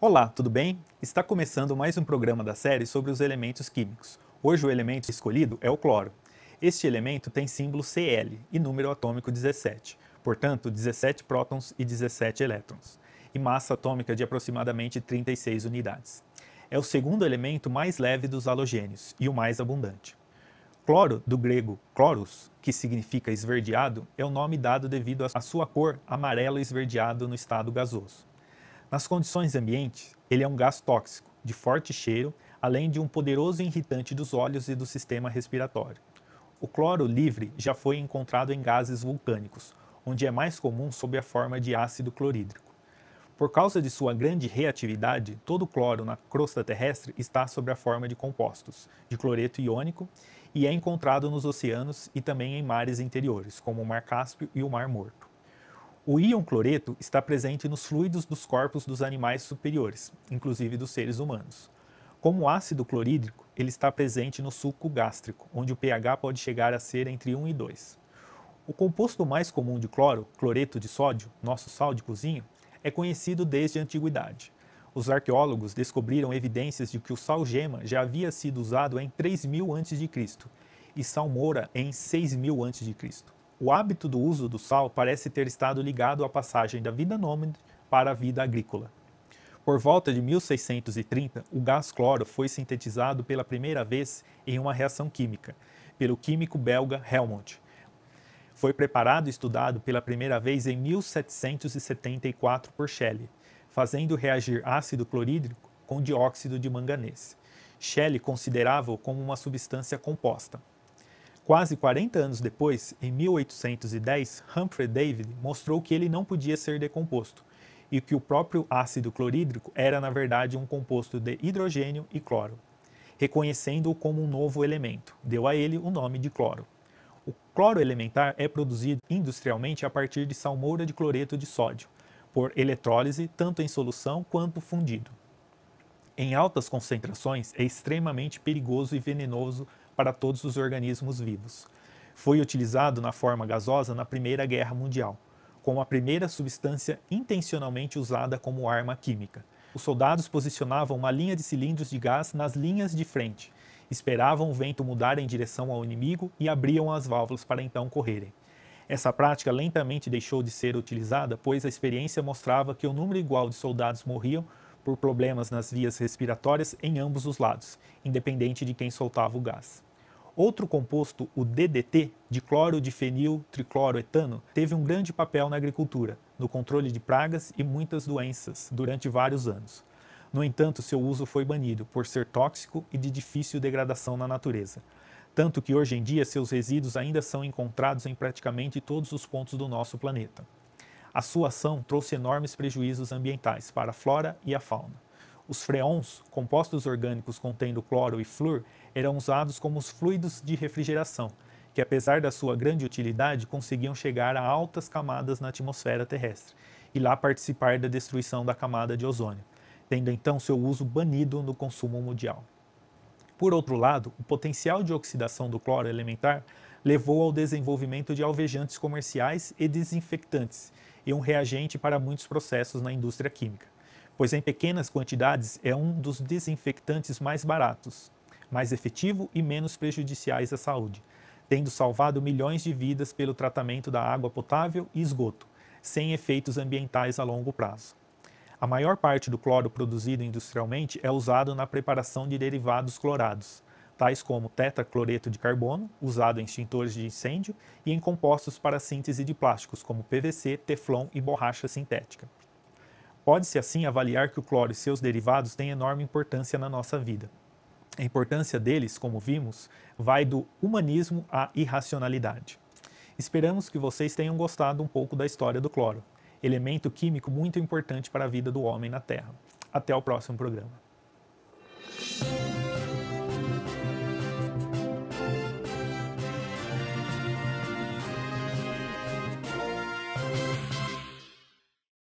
Olá, tudo bem? Está começando mais um programa da série sobre os elementos químicos. Hoje o elemento escolhido é o cloro. Este elemento tem símbolo Cl e número atômico 17, portanto 17 prótons e 17 elétrons, e massa atômica de aproximadamente 36 unidades é o segundo elemento mais leve dos halogênios e o mais abundante. Cloro, do grego chloros, que significa esverdeado, é o nome dado devido à sua cor amarelo esverdeado no estado gasoso. Nas condições ambientes, ele é um gás tóxico, de forte cheiro, além de um poderoso irritante dos olhos e do sistema respiratório. O cloro livre já foi encontrado em gases vulcânicos, onde é mais comum sob a forma de ácido clorídrico. Por causa de sua grande reatividade, todo o cloro na crosta terrestre está sob a forma de compostos, de cloreto iônico, e é encontrado nos oceanos e também em mares interiores, como o Mar Cáspio e o Mar Morto. O íon cloreto está presente nos fluidos dos corpos dos animais superiores, inclusive dos seres humanos. Como ácido clorídrico, ele está presente no suco gástrico, onde o pH pode chegar a ser entre 1 e 2. O composto mais comum de cloro, cloreto de sódio, nosso sal de cozinha, é conhecido desde a antiguidade. Os arqueólogos descobriram evidências de que o sal-gema já havia sido usado em 3000 a.C. e salmoura em 6000 a.C. O hábito do uso do sal parece ter estado ligado à passagem da vida nômade para a vida agrícola. Por volta de 1630, o gás cloro foi sintetizado pela primeira vez em uma reação química, pelo químico belga Helmont, foi preparado e estudado pela primeira vez em 1774 por Shelley, fazendo reagir ácido clorídrico com dióxido de manganês. Shelley considerava-o como uma substância composta. Quase 40 anos depois, em 1810, Humphrey Davy mostrou que ele não podia ser decomposto e que o próprio ácido clorídrico era, na verdade, um composto de hidrogênio e cloro. Reconhecendo-o como um novo elemento, deu a ele o nome de cloro. O cloro elementar é produzido industrialmente a partir de salmoura de cloreto de sódio, por eletrólise tanto em solução quanto fundido. Em altas concentrações, é extremamente perigoso e venenoso para todos os organismos vivos. Foi utilizado na forma gasosa na Primeira Guerra Mundial, como a primeira substância intencionalmente usada como arma química. Os soldados posicionavam uma linha de cilindros de gás nas linhas de frente, esperavam o vento mudar em direção ao inimigo e abriam as válvulas para então correrem. Essa prática lentamente deixou de ser utilizada, pois a experiência mostrava que o um número igual de soldados morriam por problemas nas vias respiratórias em ambos os lados, independente de quem soltava o gás. Outro composto, o DDT, dicloro de fenil tricloroetano, teve um grande papel na agricultura, no controle de pragas e muitas doenças durante vários anos. No entanto, seu uso foi banido por ser tóxico e de difícil degradação na natureza. Tanto que hoje em dia seus resíduos ainda são encontrados em praticamente todos os pontos do nosso planeta. A sua ação trouxe enormes prejuízos ambientais para a flora e a fauna. Os freons, compostos orgânicos contendo cloro e flúor, eram usados como os fluidos de refrigeração, que apesar da sua grande utilidade, conseguiam chegar a altas camadas na atmosfera terrestre e lá participar da destruição da camada de ozônio tendo então seu uso banido no consumo mundial. Por outro lado, o potencial de oxidação do cloro elementar levou ao desenvolvimento de alvejantes comerciais e desinfectantes, e um reagente para muitos processos na indústria química, pois em pequenas quantidades é um dos desinfectantes mais baratos, mais efetivo e menos prejudiciais à saúde, tendo salvado milhões de vidas pelo tratamento da água potável e esgoto, sem efeitos ambientais a longo prazo. A maior parte do cloro produzido industrialmente é usado na preparação de derivados clorados, tais como tetracloreto de carbono, usado em extintores de incêndio, e em compostos para síntese de plásticos, como PVC, teflon e borracha sintética. Pode-se assim avaliar que o cloro e seus derivados têm enorme importância na nossa vida. A importância deles, como vimos, vai do humanismo à irracionalidade. Esperamos que vocês tenham gostado um pouco da história do cloro elemento químico muito importante para a vida do homem na Terra. Até o próximo programa.